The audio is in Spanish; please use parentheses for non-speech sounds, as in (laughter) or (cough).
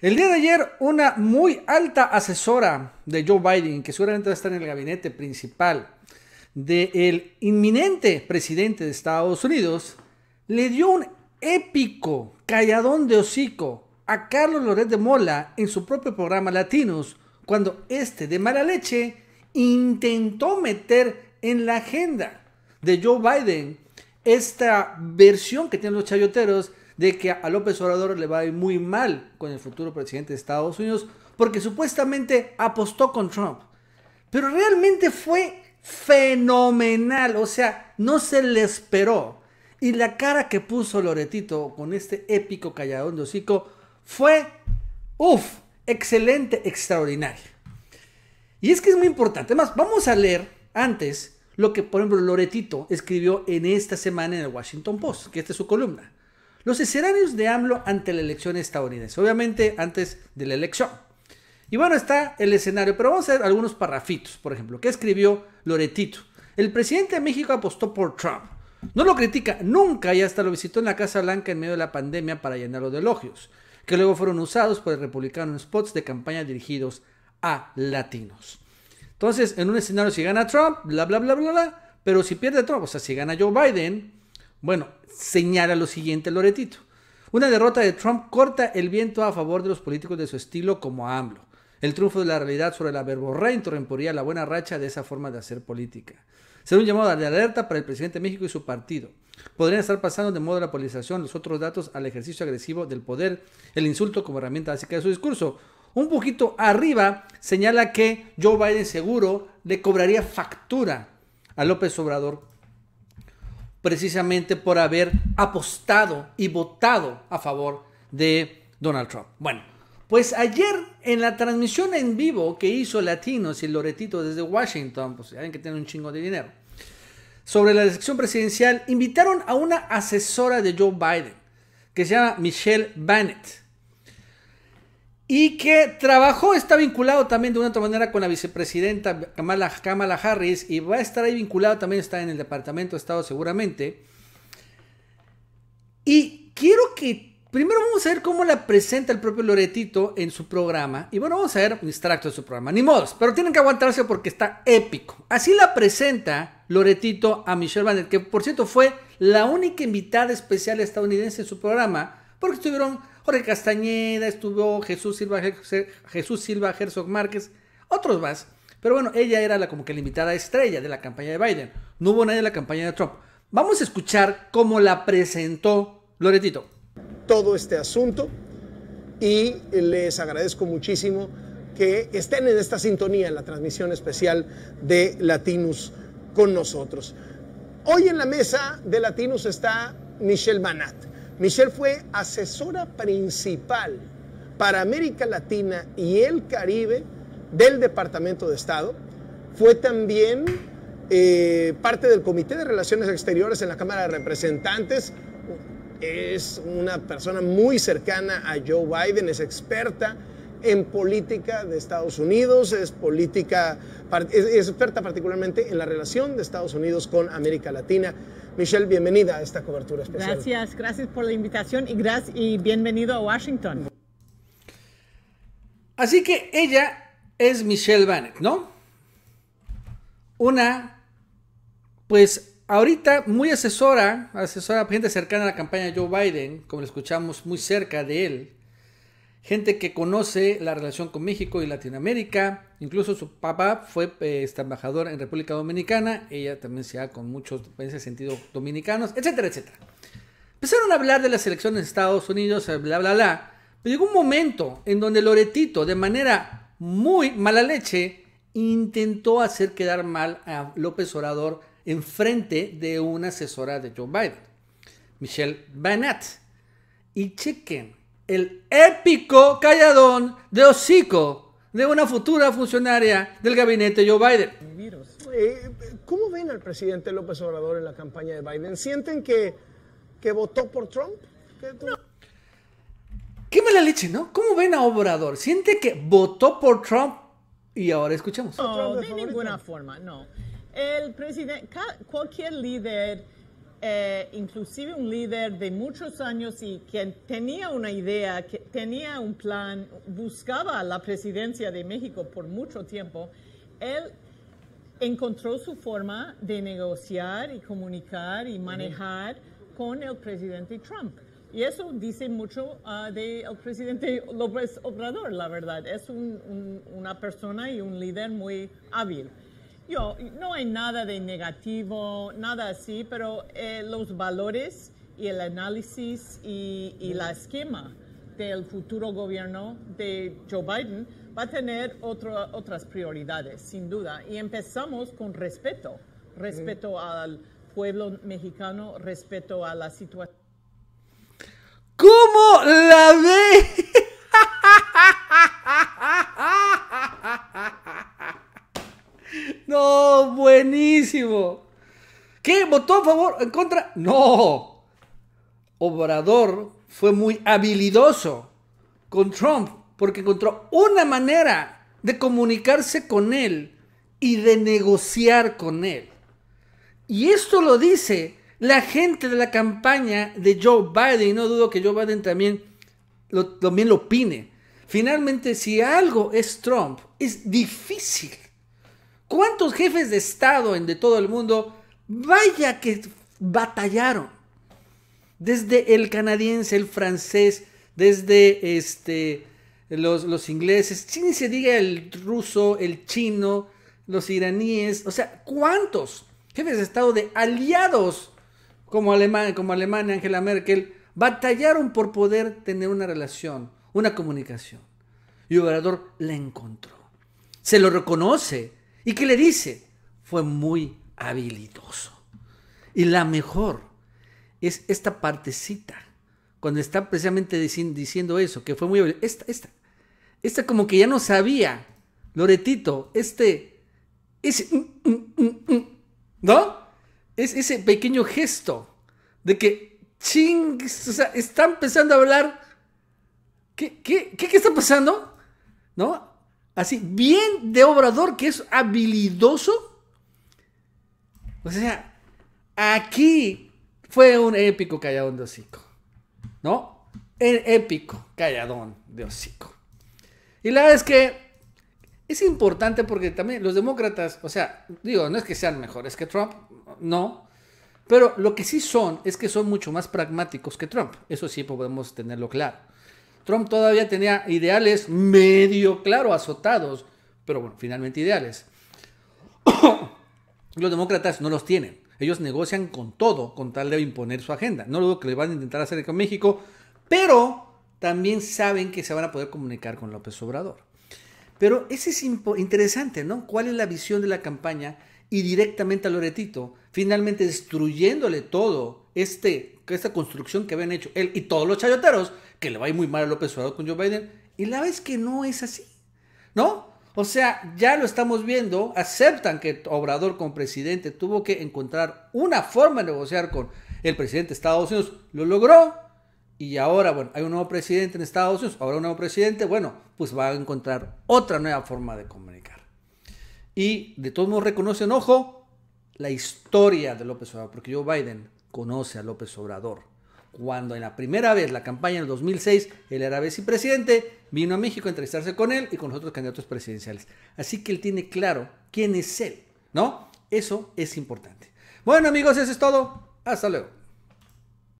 El día de ayer, una muy alta asesora de Joe Biden, que seguramente va a estar en el gabinete principal del inminente presidente de Estados Unidos, le dio un épico calladón de hocico a Carlos Loret de Mola en su propio programa Latinos, cuando este de mala leche intentó meter en la agenda de Joe Biden esta versión que tienen los chayoteros de que a López Obrador le va a ir muy mal con el futuro presidente de Estados Unidos porque supuestamente apostó con Trump. Pero realmente fue fenomenal, o sea, no se le esperó. Y la cara que puso Loretito con este épico calladón de hocico fue, uff, excelente, extraordinario. Y es que es muy importante. Además, vamos a leer antes lo que, por ejemplo, Loretito escribió en esta semana en el Washington Post, que esta es su columna. Los escenarios de AMLO ante la elección estadounidense, obviamente antes de la elección. Y bueno, está el escenario, pero vamos a ver algunos parrafitos, por ejemplo, que escribió Loretito. El presidente de México apostó por Trump. No lo critica nunca y hasta lo visitó en la Casa Blanca en medio de la pandemia para llenarlo de elogios, que luego fueron usados por el republicano en spots de campaña dirigidos a latinos. Entonces, en un escenario si gana Trump, bla, bla, bla, bla, bla, pero si pierde Trump, o sea, si gana Joe Biden, bueno, señala lo siguiente Loretito. Una derrota de Trump corta el viento a favor de los políticos de su estilo como AMLO. El triunfo de la realidad sobre la verborrea interrumpiría la buena racha de esa forma de hacer política. Será un llamado de alerta para el presidente de México y su partido. Podrían estar pasando de modo de la polarización los otros datos al ejercicio agresivo del poder, el insulto como herramienta básica de su discurso. Un poquito arriba señala que Joe Biden seguro le cobraría factura a López Obrador precisamente por haber apostado y votado a favor de Donald Trump. Bueno, pues ayer en la transmisión en vivo que hizo Latinos y Loretito desde Washington, pues saben que tiene un chingo de dinero, sobre la elección presidencial, invitaron a una asesora de Joe Biden, que se llama Michelle Bennett y que trabajó, está vinculado también de una otra manera con la vicepresidenta Kamala, Harris y va a estar ahí vinculado, también está en el Departamento de Estado seguramente. Y quiero que, primero vamos a ver cómo la presenta el propio Loretito en su programa. Y bueno, vamos a ver un extracto de su programa. Ni modos, pero tienen que aguantarse porque está épico. Así la presenta Loretito a Michelle Banner, que por cierto fue la única invitada especial estadounidense en su programa, porque estuvieron Jorge Castañeda, estuvo Jesús Silva, Jesús Silva Herzog Márquez, otros más. Pero bueno, ella era la, como que limitada estrella de la campaña de Biden. No hubo nadie en la campaña de Trump. Vamos a escuchar cómo la presentó Loretito. Todo este asunto y les agradezco muchísimo que estén en esta sintonía, en la transmisión especial de Latinus con nosotros. Hoy en la mesa de Latinus está Michelle Manat Michelle fue asesora principal para América Latina y el Caribe del Departamento de Estado. Fue también eh, parte del Comité de Relaciones Exteriores en la Cámara de Representantes. Es una persona muy cercana a Joe Biden, es experta en política de Estados Unidos, es política, es, experta particularmente en la relación de Estados Unidos con América Latina. Michelle, bienvenida a esta cobertura especial. Gracias, gracias por la invitación y, gracias, y bienvenido a Washington. Así que ella es Michelle Bannett, ¿no? Una, pues ahorita muy asesora, asesora gente cercana a la campaña de Joe Biden, como la escuchamos muy cerca de él, gente que conoce la relación con México y Latinoamérica. Incluso su papá fue eh, este, embajador en República Dominicana. Ella también se ha con muchos, en ese sentido, dominicanos, etcétera, etcétera. Empezaron a hablar de las elecciones de Estados Unidos, eh, bla, bla, bla. Pero llegó un momento en donde Loretito, de manera muy mala leche, intentó hacer quedar mal a López Obrador en frente de una asesora de Joe Biden, Michelle Bennett. Y chequen, el épico calladón de hocico de una futura funcionaria del gabinete Joe Biden. Eh, ¿Cómo ven al presidente López Obrador en la campaña de Biden? ¿Sienten que, que votó por Trump? ¿Qué, no. Qué mala leche, ¿no? ¿Cómo ven a Obrador? ¿Siente que votó por Trump? Y ahora escuchamos. No, de ninguna forma, no. El presidente, cualquier líder eh, inclusive un líder de muchos años y quien tenía una idea, que tenía un plan, buscaba la presidencia de México por mucho tiempo, él encontró su forma de negociar y comunicar y manejar con el presidente Trump. Y eso dice mucho ah, del presidente López Obrador, la verdad. Es una persona y un líder muy hábil yo, no hay nada de negativo, nada así, pero eh, los valores y el análisis y, la esquema del futuro gobierno de Joe Biden va a tener otras prioridades, sin duda. Y empezamos con respeto, respeto al pueblo mexicano, respeto a la situación. ¿Cómo la ve? buenísimo. ¿Qué? ¿Votó a favor? ¿En contra? No. Obrador fue muy habilidoso con Trump porque encontró una manera de comunicarse con él y de negociar con él. Y esto lo dice la gente de la campaña de Joe Biden y no dudo que Joe Biden también lo, también lo opine. Finalmente, si algo es Trump, es difícil ¿Cuántos jefes de Estado en de todo el mundo? Vaya que batallaron. Desde el canadiense, el francés, desde este, los, ingleses, sin se diga el ruso, el chino, los iraníes. O sea, ¿cuántos jefes de Estado de aliados como, como Alemania, Angela Merkel, batallaron por poder tener una relación, una comunicación? Y Obrador la encontró. Se lo reconoce ¿Y qué le dice? Fue muy habilidoso. Y la mejor es esta partecita, cuando está precisamente diciendo eso, que fue muy habilidoso. Esta, esta, esta como que ya no sabía, Loretito, este, ese, mm, mm, mm, ¿no? Es ese pequeño gesto de que, ching, o sea, está empezando a hablar. ¿Qué, qué, qué, qué está pasando? ¿No? Así, bien de Obrador, que es habilidoso. O sea, aquí fue un épico calladón de hocico. ¿No? El épico calladón de hocico. Y la verdad es que es importante porque también los demócratas, o sea, digo, no es que sean mejores que Trump, no. Pero lo que sí son es que son mucho más pragmáticos que Trump. Eso sí podemos tenerlo claro. Trump todavía tenía ideales medio claro azotados, pero bueno, finalmente ideales. (coughs) los demócratas no los tienen. Ellos negocian con todo con tal de imponer su agenda. No dudo que le van a intentar hacer con México, pero también saben que se van a poder comunicar con López Obrador. Pero ese es interesante, ¿no? ¿Cuál es la visión de la campaña? y directamente a Loretito, finalmente destruyéndole todo este, esta construcción que habían hecho él y todos los chayoteros, que le va a ir muy mal a López Obrador con Joe Biden, y la vez que no es así, ¿no? O sea, ya lo estamos viendo, aceptan que Obrador como presidente tuvo que encontrar una forma de negociar con el presidente de Estados Unidos, lo logró, y ahora, bueno, hay un nuevo presidente en Estados Unidos, ahora un nuevo presidente, bueno, pues va a encontrar otra nueva forma de comunicar. Y de todos modos en ojo, la historia de López Obrador, porque Joe Biden conoce a López Obrador. Cuando en la primera vez, la campaña en el 2006, él era vicepresidente, vino a México a entrevistarse con él y con los otros candidatos presidenciales. Así que él tiene claro quién es él, ¿no? Eso es importante. Bueno amigos, eso es todo. Hasta luego.